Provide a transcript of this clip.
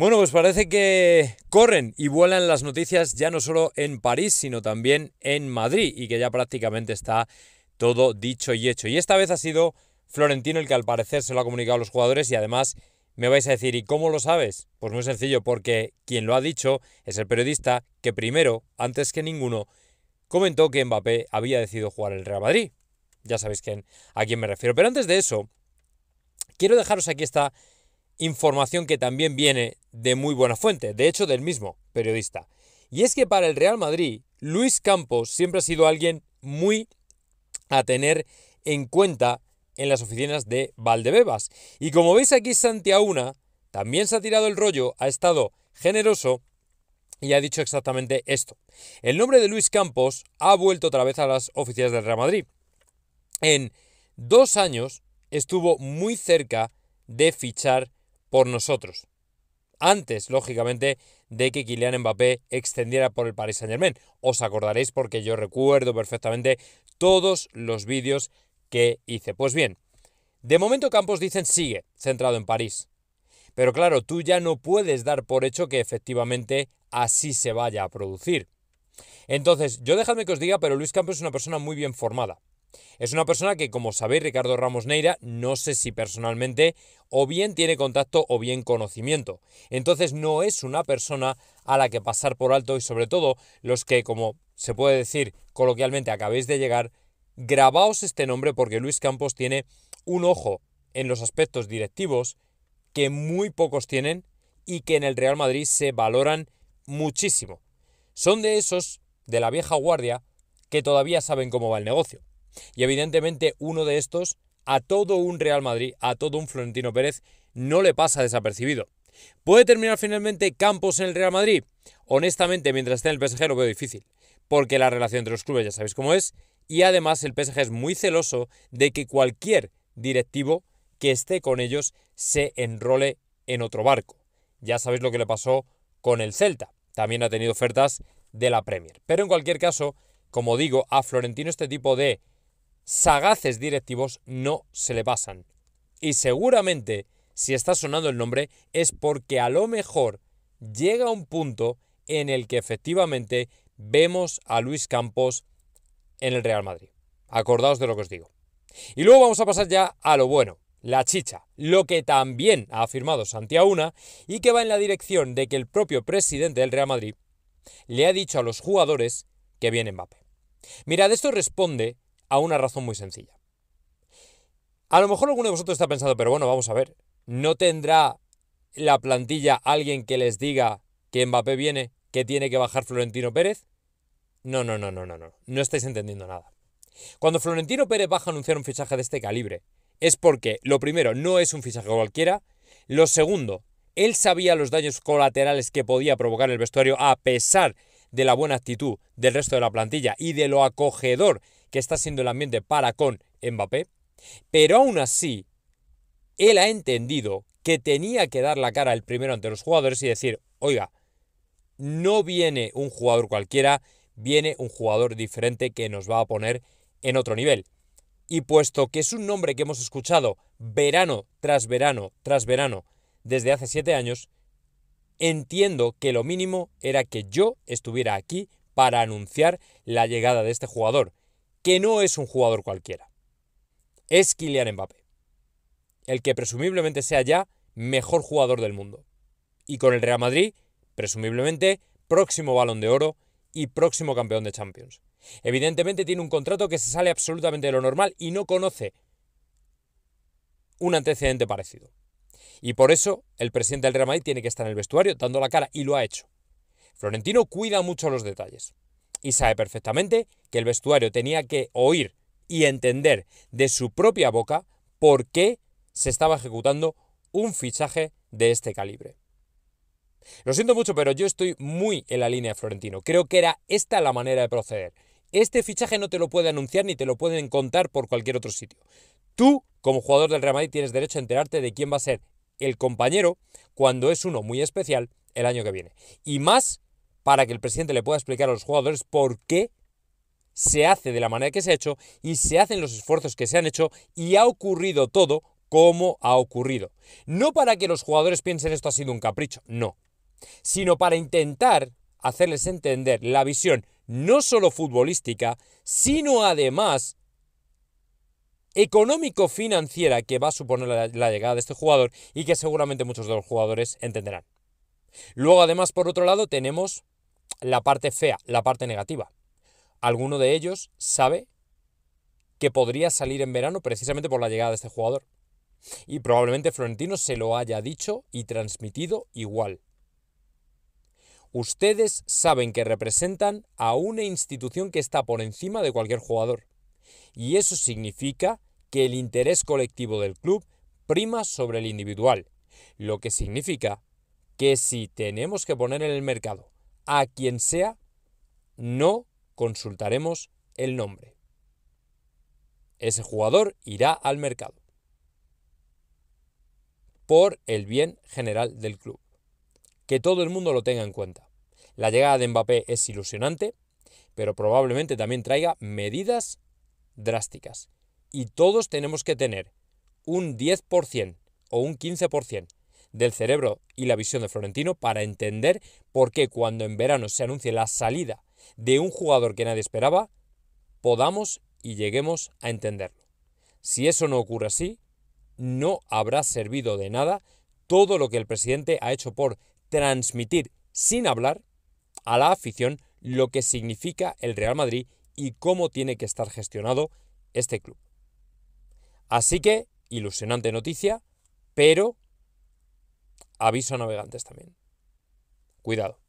Bueno, pues parece que corren y vuelan las noticias ya no solo en París, sino también en Madrid y que ya prácticamente está todo dicho y hecho. Y esta vez ha sido Florentino el que al parecer se lo ha comunicado a los jugadores y además me vais a decir, ¿y cómo lo sabes? Pues muy sencillo, porque quien lo ha dicho es el periodista que primero, antes que ninguno, comentó que Mbappé había decidido jugar el Real Madrid. Ya sabéis quién, a quién me refiero. Pero antes de eso, quiero dejaros aquí esta información que también viene de muy buena fuente, de hecho del mismo periodista. Y es que para el Real Madrid, Luis Campos siempre ha sido alguien muy a tener en cuenta en las oficinas de Valdebebas. Y como veis aquí, Una también se ha tirado el rollo, ha estado generoso y ha dicho exactamente esto. El nombre de Luis Campos ha vuelto otra vez a las oficinas del Real Madrid. En dos años estuvo muy cerca de fichar por nosotros antes, lógicamente, de que Kylian Mbappé extendiera por el Paris Saint-Germain. Os acordaréis porque yo recuerdo perfectamente todos los vídeos que hice. Pues bien, de momento Campos dicen sigue centrado en París. Pero claro, tú ya no puedes dar por hecho que efectivamente así se vaya a producir. Entonces, yo dejadme que os diga, pero Luis Campos es una persona muy bien formada. Es una persona que, como sabéis, Ricardo Ramos Neira, no sé si personalmente, o bien tiene contacto o bien conocimiento. Entonces no es una persona a la que pasar por alto y sobre todo los que, como se puede decir coloquialmente, acabéis de llegar, grabaos este nombre porque Luis Campos tiene un ojo en los aspectos directivos que muy pocos tienen y que en el Real Madrid se valoran muchísimo. Son de esos, de la vieja guardia, que todavía saben cómo va el negocio. Y evidentemente uno de estos, a todo un Real Madrid, a todo un Florentino Pérez, no le pasa desapercibido. ¿Puede terminar finalmente Campos en el Real Madrid? Honestamente, mientras esté en el PSG lo veo difícil, porque la relación entre los clubes ya sabéis cómo es, y además el PSG es muy celoso de que cualquier directivo que esté con ellos se enrole en otro barco. Ya sabéis lo que le pasó con el Celta. También ha tenido ofertas de la Premier. Pero en cualquier caso, como digo, a Florentino este tipo de sagaces directivos no se le pasan. Y seguramente, si está sonando el nombre, es porque a lo mejor llega un punto en el que efectivamente vemos a Luis Campos en el Real Madrid. Acordaos de lo que os digo. Y luego vamos a pasar ya a lo bueno, la chicha, lo que también ha afirmado Santiago Una y que va en la dirección de que el propio presidente del Real Madrid le ha dicho a los jugadores que viene Mbappé. Mirad, esto responde a una razón muy sencilla. A lo mejor alguno de vosotros está pensando, pero bueno, vamos a ver, ¿no tendrá la plantilla alguien que les diga que Mbappé viene, que tiene que bajar Florentino Pérez? No, no, no, no, no, no, no estáis entendiendo nada. Cuando Florentino Pérez baja a anunciar un fichaje de este calibre, es porque, lo primero, no es un fichaje cualquiera, lo segundo, él sabía los daños colaterales que podía provocar el vestuario a pesar de la buena actitud del resto de la plantilla y de lo acogedor que está siendo el ambiente para con Mbappé, pero aún así, él ha entendido que tenía que dar la cara el primero ante los jugadores y decir, oiga, no viene un jugador cualquiera, viene un jugador diferente que nos va a poner en otro nivel. Y puesto que es un nombre que hemos escuchado verano tras verano tras verano desde hace siete años, entiendo que lo mínimo era que yo estuviera aquí para anunciar la llegada de este jugador que no es un jugador cualquiera. Es Kylian Mbappé, el que presumiblemente sea ya mejor jugador del mundo. Y con el Real Madrid, presumiblemente próximo balón de oro y próximo campeón de Champions. Evidentemente tiene un contrato que se sale absolutamente de lo normal y no conoce un antecedente parecido. Y por eso el presidente del Real Madrid tiene que estar en el vestuario dando la cara y lo ha hecho. Florentino cuida mucho los detalles y sabe perfectamente que el vestuario tenía que oír y entender de su propia boca por qué se estaba ejecutando un fichaje de este calibre. Lo siento mucho, pero yo estoy muy en la línea de Florentino. Creo que era esta la manera de proceder. Este fichaje no te lo puede anunciar ni te lo pueden contar por cualquier otro sitio. Tú, como jugador del Real Madrid, tienes derecho a enterarte de quién va a ser el compañero cuando es uno muy especial el año que viene. Y más para que el presidente le pueda explicar a los jugadores por qué se hace de la manera que se ha hecho y se hacen los esfuerzos que se han hecho y ha ocurrido todo como ha ocurrido. No para que los jugadores piensen esto ha sido un capricho, no, sino para intentar hacerles entender la visión no solo futbolística, sino además económico-financiera que va a suponer la, llegada de este jugador y que seguramente muchos de los jugadores entenderán. Luego además por otro lado tenemos la parte fea, la parte negativa. Alguno de ellos sabe que podría salir en verano precisamente por la llegada de este jugador. Y probablemente Florentino se lo haya dicho y transmitido igual. Ustedes saben que representan a una institución que está por encima de cualquier jugador. Y eso significa que el interés colectivo del club prima sobre el individual, lo que significa que si tenemos que poner en el mercado a quien sea, no consultaremos el nombre. Ese jugador irá al mercado por el bien general del club. Que todo el mundo lo tenga en cuenta. La llegada de Mbappé es ilusionante, pero probablemente también traiga medidas drásticas. Y todos tenemos que tener un 10% o un 15% del cerebro y la visión de Florentino para entender por qué cuando en verano se anuncie la salida de un jugador que nadie esperaba, podamos y lleguemos a entenderlo. Si eso no ocurre así, no habrá servido de nada todo lo que el presidente ha hecho por transmitir sin hablar a la afición lo que significa el Real Madrid y cómo tiene que estar gestionado este club. Así que, ilusionante noticia, pero Aviso a navegantes también. Cuidado.